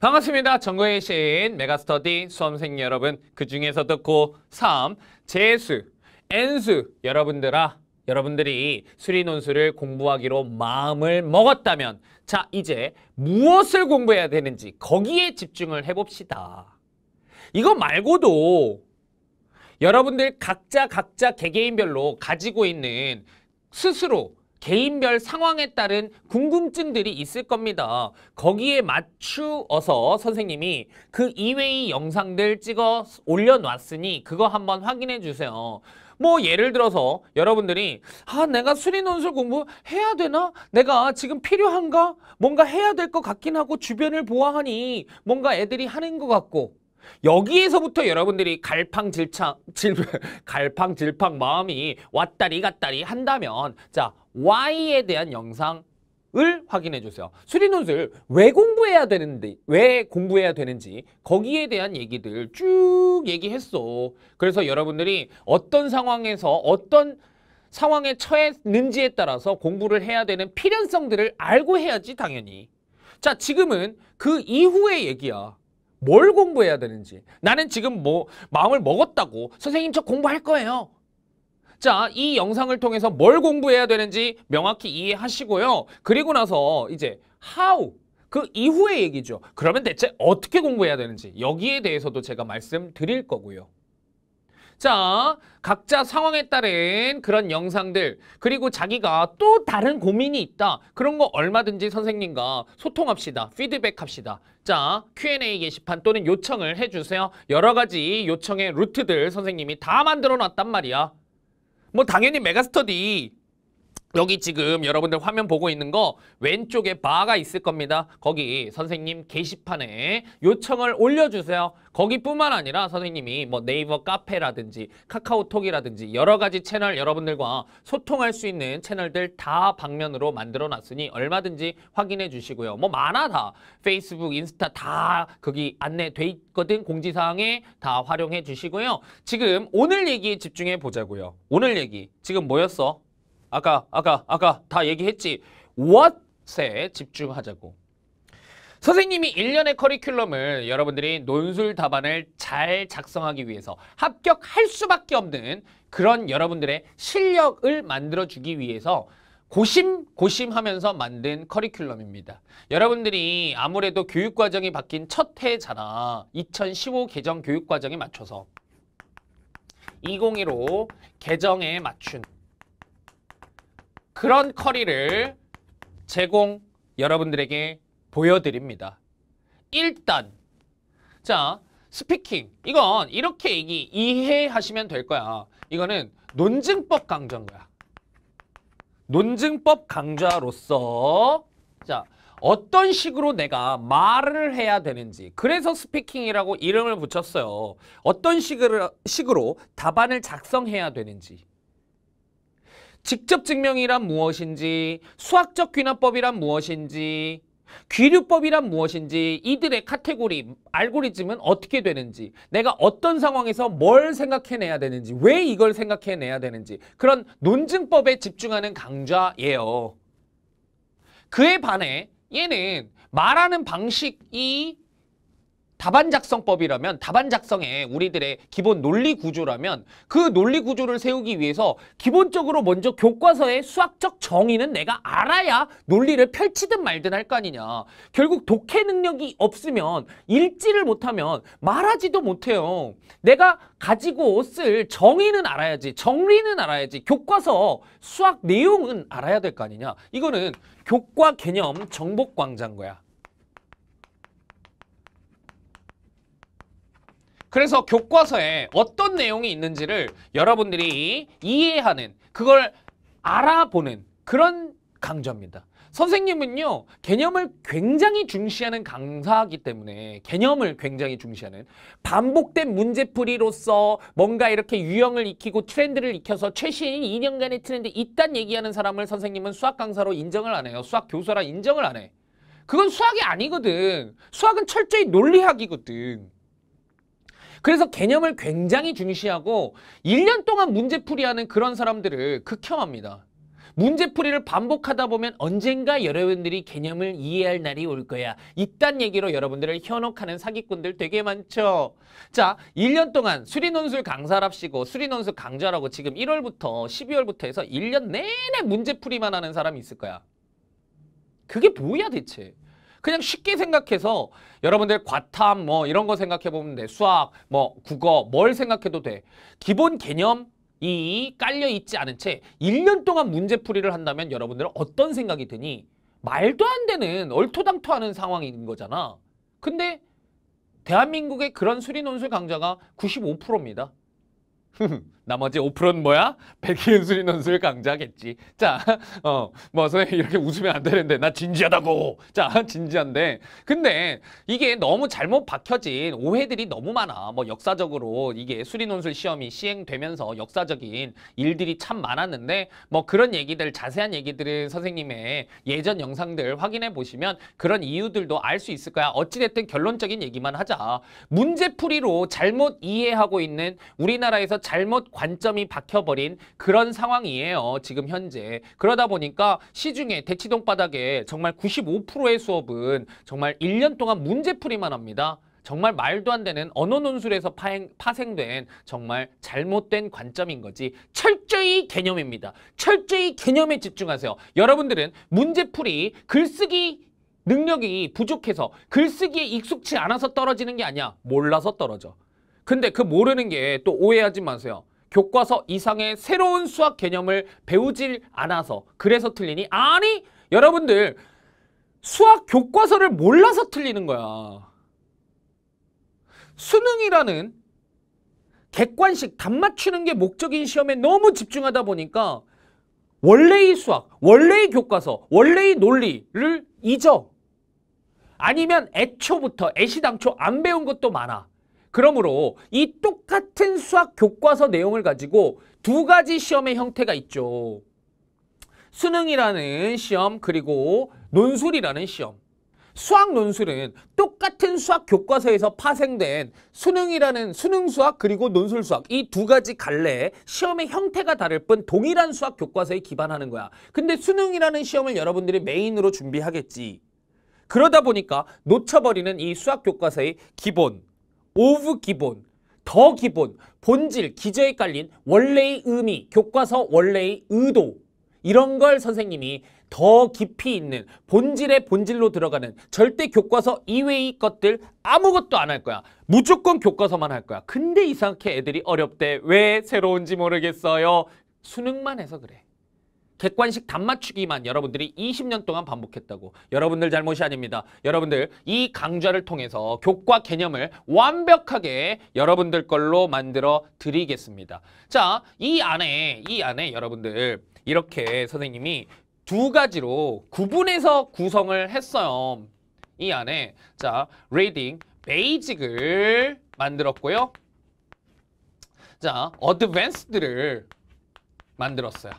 반갑습니다. 전국의 신 메가스터디 수험생 여러분 그중에서듣 고3 재수, N수 여러분들아 여러분들이 수리논술을 공부하기로 마음을 먹었다면 자 이제 무엇을 공부해야 되는지 거기에 집중을 해봅시다. 이거 말고도 여러분들 각자 각자 개개인별로 가지고 있는 스스로 개인별 상황에 따른 궁금증들이 있을 겁니다. 거기에 맞추어서 선생님이 그 이외의 영상들 찍어 올려놨으니 그거 한번 확인해 주세요. 뭐 예를 들어서 여러분들이 아 내가 수리논술 공부 해야 되나? 내가 지금 필요한가? 뭔가 해야 될 것 같긴 하고 주변을 보아하니 뭔가 애들이 하는 것 같고 여기에서부터 여러분들이 갈팡질창 질 갈팡질팡 마음이 왔다리 갔다리 한다면 자 Y에 대한 영상을 확인해 주세요. 수리논술 왜 공부해야 되는데 왜 공부해야 되는지 거기에 대한 얘기들 쭉 얘기했어. 그래서 여러분들이 어떤 상황에서 어떤 상황에 처했는지에 따라서 공부를 해야 되는 필연성들을 알고 해야지 당연히. 자 지금은 그 이후의 얘기야. 뭘 공부해야 되는지 나는 지금 뭐 마음을 먹었다고 선생님 저 공부할 거예요 자, 이 영상을 통해서 뭘 공부해야 되는지 명확히 이해하시고요. 그리고 나서 이제 how 그 이후의 얘기죠. 그러면 대체 어떻게 공부해야 되는지 여기에 대해서도 제가 말씀드릴 거고요. 자, 각자 상황에 따른 그런 영상들 그리고 자기가 또 다른 고민이 있다. 그런 거 얼마든지 선생님과 소통합시다. 피드백합시다. 자, Q&A 게시판 또는 요청을 해주세요. 여러 가지 요청의 루트들 선생님이 다 만들어 놨단 말이야. 뭐 당연히 메가스터디 여기 지금 여러분들 화면 보고 있는 거 왼쪽에 바가 있을 겁니다. 거기 선생님 게시판에 요청을 올려주세요. 거기뿐만 아니라 선생님이 뭐 네이버 카페라든지 카카오톡이라든지 여러 가지 채널 여러분들과 소통할 수 있는 채널들 다 방면으로 만들어 놨으니 얼마든지 확인해 주시고요. 뭐 많아 다 페이스북, 인스타 다 거기 안내돼 있거든 공지사항에 다 활용해 주시고요. 지금 오늘 얘기 집중해 보자고요. 오늘 얘기 지금 뭐였어? 아까 아까 아까 다 얘기했지. what에 집중하자고. 선생님이 1년의 커리큘럼을 여러분들이 논술 답안을 잘 작성하기 위해서 합격할 수밖에 없는 그런 여러분들의 실력을 만들어주기 위해서 고심 고심하면서 만든 커리큘럼입니다. 여러분들이 아무래도 교육과정이 바뀐 첫 해잖아. 2015 개정 교육과정에 맞춰서 2015 개정에 맞춘 그런 커리를 제공 여러분들에게 보여드립니다. 일단 자 스피킹 이건 이렇게 얘기 이해하시면 될 거야. 이거는 논증법 강좌인 거야. 논증법 강좌로서 자 어떤 식으로 내가 말을 해야 되는지 그래서 스피킹이라고 이름을 붙였어요. 어떤 식으로, 식으로 답안을 작성해야 되는지 직접 증명이란 무엇인지, 수학적 귀납법이란 무엇인지, 귀류법이란 무엇인지, 이들의 카테고리, 알고리즘은 어떻게 되는지, 내가 어떤 상황에서 뭘 생각해내야 되는지, 왜 이걸 생각해내야 되는지 그런 논증법에 집중하는 강좌예요. 그에 반해 얘는 말하는 방식이 답안 작성법이라면 답안 작성의 우리들의 기본 논리 구조라면 그 논리 구조를 세우기 위해서 기본적으로 먼저 교과서의 수학적 정의는 내가 알아야 논리를 펼치든 말든 할 거 아니냐. 결국 독해 능력이 없으면 읽지를 못하면 말하지도 못해요. 내가 가지고 쓸 정의는 알아야지 정리는 알아야지 교과서 수학 내용은 알아야 될 거 아니냐. 이거는 교과 개념 정복광장 거야. 그래서 교과서에 어떤 내용이 있는지를 여러분들이 이해하는 그걸 알아보는 그런 강좌입니다. 선생님은요 개념을 굉장히 중시하는 강사이기 때문에 개념을 굉장히 중시하는 반복된 문제풀이로서 뭔가 이렇게 유형을 익히고 트렌드를 익혀서 최신 2년간의 트렌드 이딴 얘기하는 사람을 선생님은 수학 강사로 인정을 안 해요 수학 교사라 인정을 안해 그건 수학이 아니거든 수학은 철저히 논리학이거든 그래서 개념을 굉장히 중시하고 1년 동안 문제풀이하는 그런 사람들을 극혐합니다. 문제풀이를 반복하다 보면 언젠가 여러분들이 개념을 이해할 날이 올 거야. 이딴 얘기로 여러분들을 현혹하는 사기꾼들 되게 많죠. 자, 1년 동안 수리논술 강사랍시고 수리논술 강좌라고 지금 1월부터 12월부터 해서 1년 내내 문제풀이만 하는 사람이 있을 거야. 그게 뭐야 대체. 그냥 쉽게 생각해서 여러분들 과탐 뭐 이런 거 생각해보면 돼. 수학, 뭐 국어 뭘 생각해도 돼. 기본 개념 이 깔려있지 않은 채 1년 동안 문제풀이를 한다면 여러분들은 어떤 생각이 드니? 말도 안 되는 얼토당토하는 상황인 거잖아. 근데 대한민국의 그런 수리논술 강좌가 95%입니다. 나머지 5%는 뭐야? 백희 수리논술 강좌겠지 자, 어, 뭐 선생님 이렇게 웃으면 안 되는데 나 진지하다고. 자, 진지한데. 근데 이게 너무 잘못 박혀진 오해들이 너무 많아. 뭐 역사적으로 이게 수리논술 시험이 시행되면서 역사적인 일들이 참 많았는데 뭐 그런 얘기들 자세한 얘기들은 선생님의 예전 영상들 확인해 보시면 그런 이유들도 알 수 있을 거야. 어찌됐든 결론적인 얘기만 하자. 문제풀이로 잘못 이해하고 있는 우리나라에서 잘못 관점이 박혀버린 그런 상황이에요. 지금 현재. 그러다 보니까 시중에 대치동 바닥에 정말 95%의 수업은 정말 1년 동안 문제풀이만 합니다. 정말 말도 안 되는 언어 논술에서 파행, 파생된 정말 잘못된 관점인 거지 철저히 개념입니다. 철저히 개념에 집중하세요. 여러분들은 문제풀이 글쓰기 능력이 부족해서 글쓰기에 익숙치 않아서 떨어지는 게 아니야. 몰라서 떨어져. 근데 그 모르는 게 또 오해하지 마세요. 교과서 이상의 새로운 수학 개념을 배우질 않아서 그래서 틀리니? 아니! 여러분들 수학 교과서를 몰라서 틀리는 거야. 수능이라는 객관식 답 맞추는 게 목적인 시험에 너무 집중하다 보니까 원래의 수학, 원래의 교과서, 원래의 논리를 잊어. 아니면 애초부터 애시당초 안 배운 것도 많아. 그러므로 이 똑같은 수학 교과서 내용을 가지고 두 가지 시험의 형태가 있죠. 수능이라는 시험 그리고 논술이라는 시험. 수학 논술은 똑같은 수학 교과서에서 파생된 수능이라는 수능 수학 그리고 논술 수학 이 두 가지 갈래 시험의 형태가 다를 뿐 동일한 수학 교과서에 기반하는 거야. 근데 수능이라는 시험을 여러분들이 메인으로 준비하겠지. 그러다 보니까 놓쳐버리는 이 수학 교과서의 기본 오브 기본, 더 기본, 본질, 기저에 깔린 원래의 의미, 교과서 원래의 의도 이런 걸 선생님이 더 깊이 있는 본질의 본질로 들어가는 절대 교과서 이외의 것들 아무것도 안 할 거야. 무조건 교과서만 할 거야. 근데 이상하게 애들이 어렵대. 왜 새로운지 모르겠어요. 수능만 해서 그래. 객관식 단맞추기만 여러분들이 20년 동안 반복했다고 여러분들 잘못이 아닙니다. 여러분들 이 강좌를 통해서 교과 개념을 완벽하게 여러분들 걸로 만들어 드리겠습니다. 자, 이 안에 이 안에 여러분들 이렇게 선생님이 두 가지로 구분해서 구성을 했어요. 이 안에 자, 레이딩 베이직을 만들었고요. 자, 어드밴스드를 만들었어요.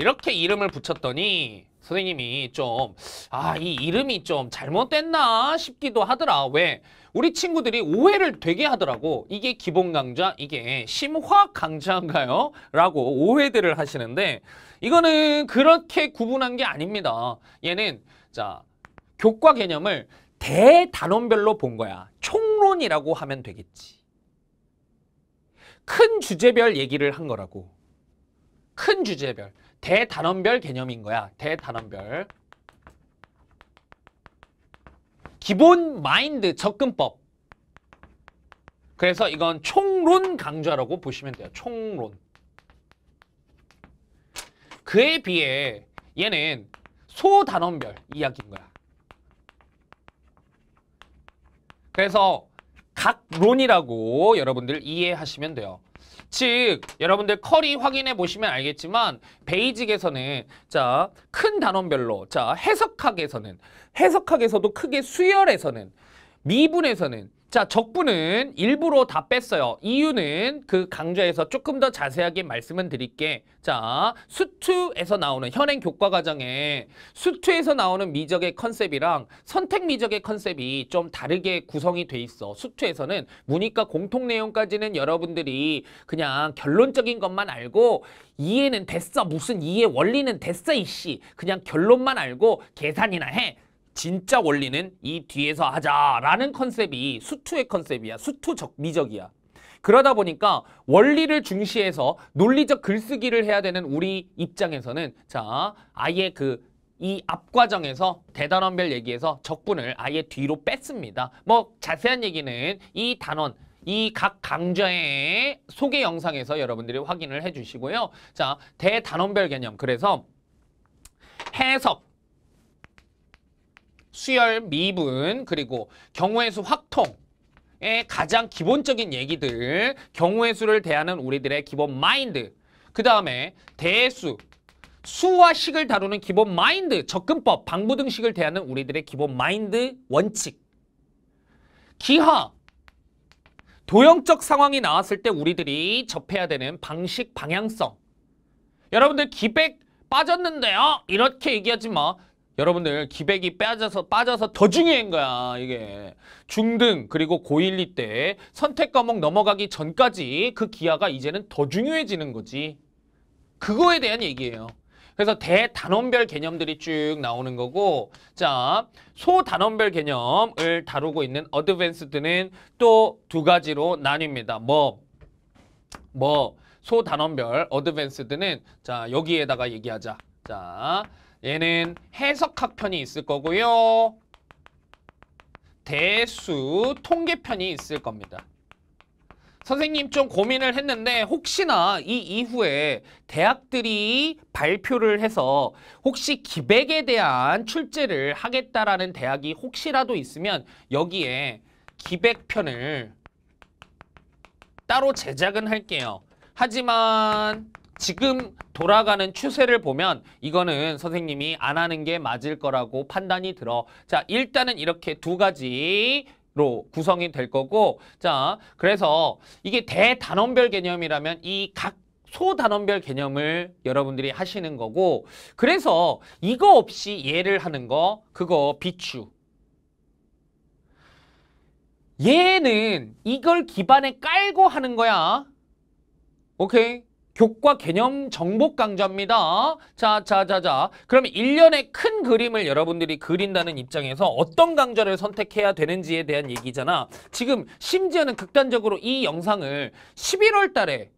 이렇게 이름을 붙였더니 선생님이 좀아이 이름이 좀 잘못됐나 싶기도 하더라 왜 우리 친구들이 오해를 되게 하더라고 이게 기본 강좌 이게 심화 강좌인가요? 라고 오해들을 하시는데 이거는 그렇게 구분한 게 아닙니다 얘는 자 교과 개념을 대단원별로 본 거야 총론이라고 하면 되겠지 큰 주제별 얘기를 한 거라고 큰 주제별, 대단원별 개념인 거야. 대단원별. 기본 마인드 접근법. 그래서 이건 총론 강좌라고 보시면 돼요. 총론. 그에 비해 얘는 소단원별 이야기인 거야. 그래서 각 론이라고 여러분들 이해하시면 돼요. 즉 여러분들 커리 확인해 보시면 알겠지만 베이직에서는 자 큰 단원별로 자 해석학에서는 해석학에서도 크게 수열에서는 미분에서는 자, 적분은 일부러 다 뺐어요. 이유는 그 강좌에서 조금 더 자세하게 말씀을 드릴게. 자, 수투에서 나오는 현행 교과 과정에 수투에서 나오는 미적의 컨셉이랑 선택 미적의 컨셉이 좀 다르게 구성이 돼 있어. 수투에서는 문이과 공통 내용까지는 여러분들이 그냥 결론적인 것만 알고 이해는 됐어. 무슨 이해 원리는 됐어, 이씨. 그냥 결론만 알고 계산이나 해. 진짜 원리는 이 뒤에서 하자라는 컨셉이 수투의 컨셉이야. 수투적 미적이야. 그러다 보니까 원리를 중시해서 논리적 글쓰기를 해야 되는 우리 입장에서는 자 아예 그 이 앞과정에서 대단원별 얘기에서 적분을 아예 뒤로 뺐습니다. 뭐 자세한 얘기는 이 단원 이 각 강좌의 소개 영상에서 여러분들이 확인을 해주시고요. 자, 대단원별 개념. 그래서 해석, 수열, 미분, 그리고 경우의 수 확통 의 가장 기본적인 얘기들 경우의 수를 대하는 우리들의 기본 마인드 그 다음에 대수 수와 식을 다루는 기본 마인드 접근법 방부 등식을 대하는 우리들의 기본 마인드 원칙 기하 도형적 상황이 나왔을 때 우리들이 접해야 되는 방식 방향성 여러분들 기백 빠졌는데요 이렇게 얘기하지 마 여러분들 기백이 빠져서 빠져서 더 중요한 거야 이게 중등 그리고 고일리때 선택 과목 넘어가기 전까지 그기하가 이제는 더 중요해지는 거지 그거에 대한 얘기예요 그래서 대단원별 개념들이 쭉 나오는 거고 자 소단원별 개념을 다루고 있는 어드밴스드는 또 두 가지로 나뉩니다 뭐뭐 뭐 소단원별 어드밴스드는 자 여기에다가 얘기하자 자 얘는 해석학 편이 있을 거고요. 대수 통계편이 있을 겁니다. 선생님 좀 고민을 했는데 혹시나 이 이후에 대학들이 발표를 해서 혹시 기백에 대한 출제를 하겠다라는 대학이 혹시라도 있으면 여기에 기백편을 따로 제작은 할게요. 하지만 지금 돌아가는 추세를 보면 이거는 선생님이 안 하는 게 맞을 거라고 판단이 들어. 자, 일단은 이렇게 두 가지 로 구성이 될 거고 자 그래서 이게 대단원별 개념이라면 이 각 소단원별 개념을 여러분들이 하시는 거고 그래서 이거 없이 예를 하는 거 그거 비추 얘는 이걸 기반에 깔고 하는 거야 오케이 교과 개념 정복 강좌입니다. 자, 자, 자, 자. 그럼 1년의큰 그림을 여러분들이 그린다는 입장에서 어떤 강좌를 선택해야 되는지에 대한 얘기잖아. 지금 심지어는 극단적으로 이 영상을 11월 달에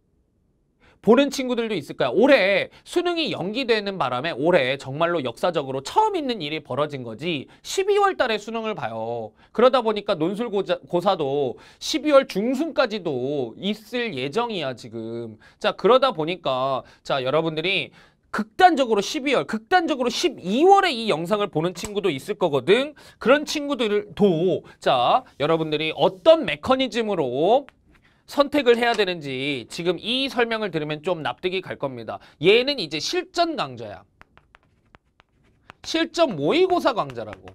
보는 친구들도 있을 거야. 올해 수능이 연기되는 바람에 올해 정말로 역사적으로 처음 있는 일이 벌어진 거지 12월 달에 수능을 봐요. 그러다 보니까 논술고사도 12월 중순까지도 있을 예정이야 지금. 자 그러다 보니까 자 여러분들이 극단적으로 12월, 극단적으로 12월에 이 영상을 보는 친구도 있을 거거든. 그런 친구들도 자 여러분들이 어떤 메커니즘으로 선택을 해야 되는지 지금 이 설명을 들으면 좀 납득이 갈 겁니다. 얘는 이제 실전 강좌야. 실전 모의고사 강좌라고.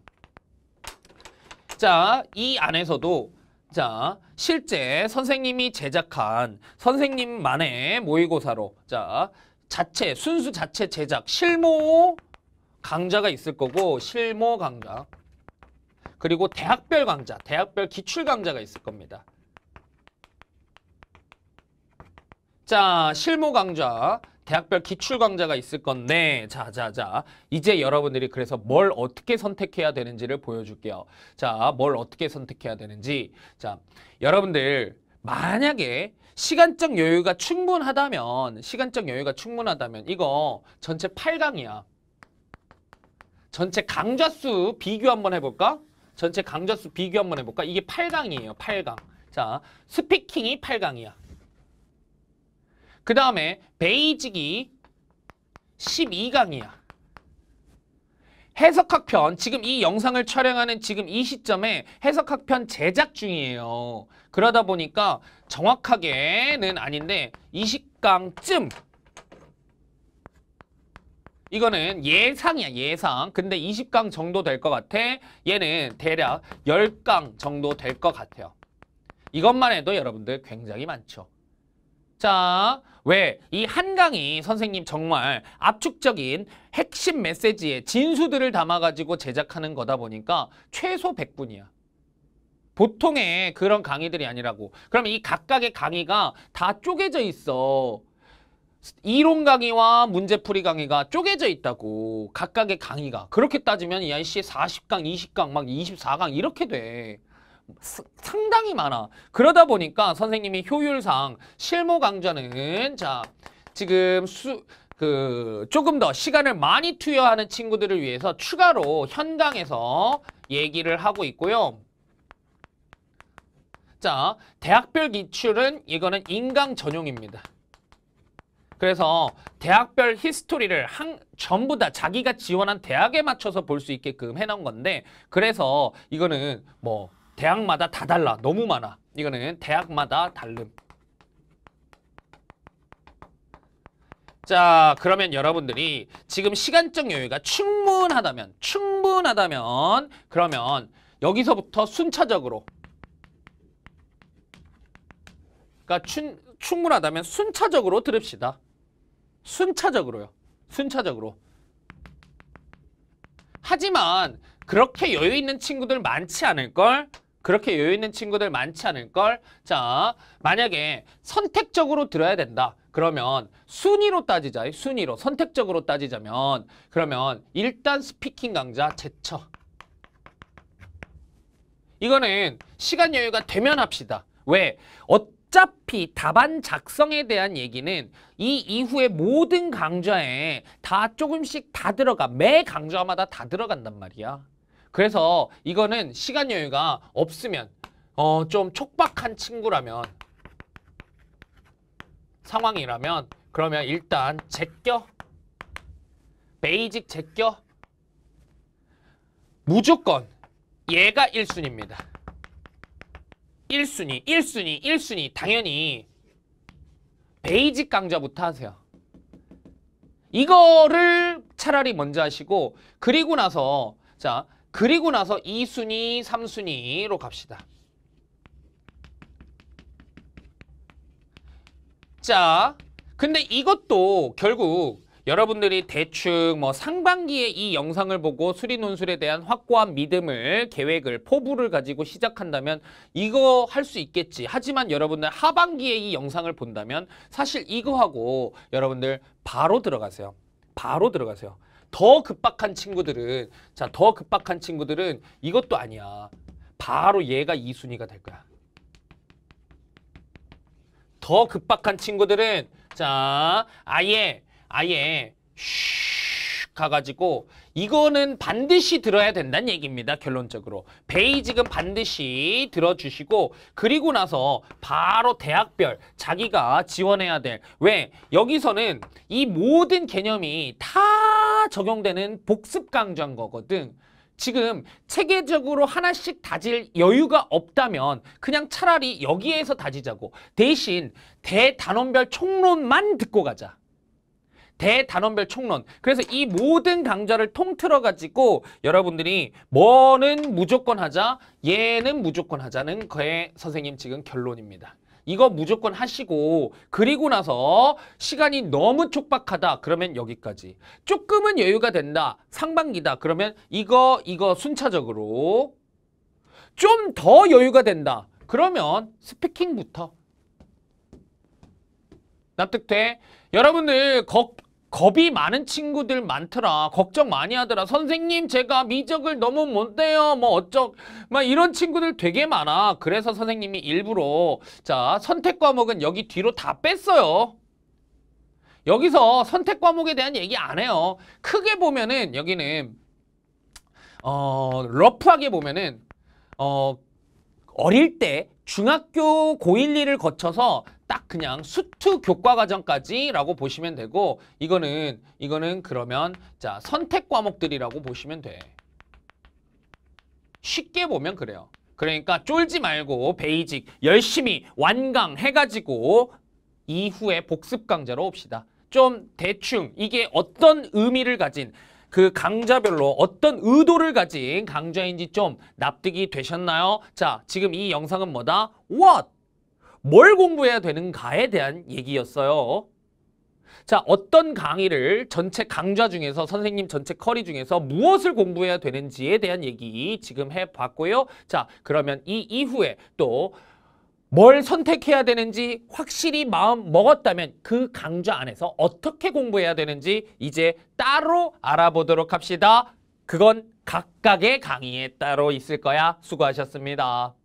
자, 이 안에서도 자, 실제 선생님이 제작한 선생님만의 모의고사로 자, 자체, 순수 자체 제작 실무 강좌가 있을 거고 실무 강좌 그리고 대학별 강좌, 대학별 기출 강좌가 있을 겁니다. 자, 실무 강좌, 대학별 기출 강좌가 있을 건데 자, 자, 자. 이제 여러분들이 그래서 뭘 어떻게 선택해야 되는지를 보여줄게요. 자, 뭘 어떻게 선택해야 되는지. 자, 여러분들 만약에 시간적 여유가 충분하다면 시간적 여유가 충분하다면 이거 전체 8강이야. 전체 강좌 수 비교 한번 해볼까? 전체 강좌 수 비교 한번 해볼까? 이게 8강이에요. 8강. 자, 스피킹이 8강이야. 그 다음에 베이직이 12강이야. 해석학편, 지금 이 영상을 촬영하는 지금 이 시점에 해석학편 제작 중이에요. 그러다 보니까 정확하게는 아닌데 20강쯤 이거는 예상이야 예상 근데 20강 정도 될 것 같아 얘는 대략 10강 정도 될 것 같아요 이것만 해도 여러분들 굉장히 많죠 자, 왜? 이 한강이 선생님 정말 압축적인 핵심 메시지에 진수들을 담아가지고 제작하는 거다 보니까 최소 100분이야. 보통의 그런 강의들이 아니라고. 그럼이 각각의 강의가 다 쪼개져 있어. 이론 강의와 문제풀이 강의가 쪼개져 있다고. 각각의 강의가. 그렇게 따지면 이아이 40강, 20강, 막 24강 이렇게 돼. 상당히 많아. 그러다 보니까 선생님이 효율상 실무 강좌는 자 지금 수, 그 조금 더 시간을 많이 투여하는 친구들을 위해서 추가로 현장에서 얘기를 하고 있고요. 자, 대학별 기출은 이거는 인강 전용입니다. 그래서 대학별 히스토리를 한, 전부 다 자기가 지원한 대학에 맞춰서 볼 수 있게끔 해놓은 건데 그래서 이거는 뭐 대학마다 다 달라. 너무 많아. 이거는 대학마다 다름. 자 그러면 여러분들이 지금 시간적 여유가 충분하다면 충분하다면 그러면 여기서부터 순차적으로 그러니까 충, 충분하다면 순차적으로 들읍시다. 순차적으로요. 순차적으로. 하지만 그렇게 여유 있는 친구들 많지 않을걸? 그렇게 여유 있는 친구들 많지 않을걸? 자, 만약에 선택적으로 들어야 된다. 그러면 순위로 따지자. 순위로. 선택적으로 따지자면 그러면 일단 스피킹 강좌 제쳐. 이거는 시간 여유가 되면 합시다. 왜? 어차피 답안 작성에 대한 얘기는 이이후에 모든 강좌에 다 조금씩 다 들어가. 매 강좌마다 다 들어간단 말이야. 그래서 이거는 시간 여유가 없으면 어, 좀 촉박한 친구라면 상황이라면 그러면 일단 제껴 베이직 제껴 무조건 얘가 1순위입니다. 1순위, 1순위, 1순위 당연히 베이직 강좌부터 하세요. 이거를 차라리 먼저 하시고 그리고 나서 자 그리고 나서 2순위, 3순위로 갑시다. 자, 근데 이것도 결국 여러분들이 대충 뭐 상반기에 이 영상을 보고 수리 논술에 대한 확고한 믿음을 계획을 포부를 가지고 시작한다면 이거 할 수 있겠지 하지만 여러분들 하반기에 이 영상을 본다면 사실 이거하고 여러분들 바로 들어가세요 바로 들어가세요 더 급박한 친구들은 자, 더 급박한 친구들은 이것도 아니야. 바로 얘가 2순위가 될 거야. 더 급박한 친구들은 자, 아예 아예 슉 가가지고 이거는 반드시 들어야 된다는 얘기입니다. 결론적으로. 베이직은 반드시 들어주시고 그리고 나서 바로 대학별 자기가 지원해야 될 왜? 여기서는 이 모든 개념이 다 적용되는 복습 강좌인 거거든. 지금 체계적으로 하나씩 다질 여유가 없다면 그냥 차라리 여기에서 다지자고 대신 대단원별 총론만 듣고 가자. 대단원별 총론. 그래서 이 모든 강좌를 통틀어 가지고 여러분들이 뭐는 무조건 하자, 얘는 무조건 하자는 거의 선생님 지금 결론입니다. 이거 무조건 하시고 그리고 나서 시간이 너무 촉박하다 그러면 여기까지 조금은 여유가 된다 상반기다 그러면 이거 이거 순차적으로 좀 더 여유가 된다 그러면 스피킹부터 납득돼? 여러분들 걱 겁이 많은 친구들 많더라. 걱정 많이 하더라. 선생님 제가 미적을 너무 못돼요뭐 어쩌 막 이런 친구들 되게 많아. 그래서 선생님이 일부러 자 선택 과목은 여기 뒤로 다 뺐어요. 여기서 선택 과목에 대한 얘기 안 해요. 크게 보면은 여기는 어 러프하게 보면은 어 어릴 때 중학교 고1, 2를 거쳐서 딱 그냥 수투 교과 과정까지라고 보시면 되고 이거는 이거는 그러면 자 선택 과목들이라고 보시면 돼. 쉽게 보면 그래요. 그러니까 쫄지 말고 베이직 열심히 완강해가지고 이후에 복습 강좌로 옵시다. 좀 대충 이게 어떤 의미를 가진 그 강좌별로 어떤 의도를 가진 강좌인지 좀 납득이 되셨나요? 자, 지금 이 영상은 뭐다? What? 뭘 공부해야 되는가에 대한 얘기였어요. 자, 어떤 강의를 전체 강좌 중에서 선생님 전체 커리 중에서 무엇을 공부해야 되는지에 대한 얘기 지금 해봤고요. 자, 그러면 이 이후에 또 뭘 선택해야 되는지 확실히 마음 먹었다면 그 강좌 안에서 어떻게 공부해야 되는지 이제 따로 알아보도록 합시다. 그건 각각의 강의에 따로 있을 거야. 수고하셨습니다.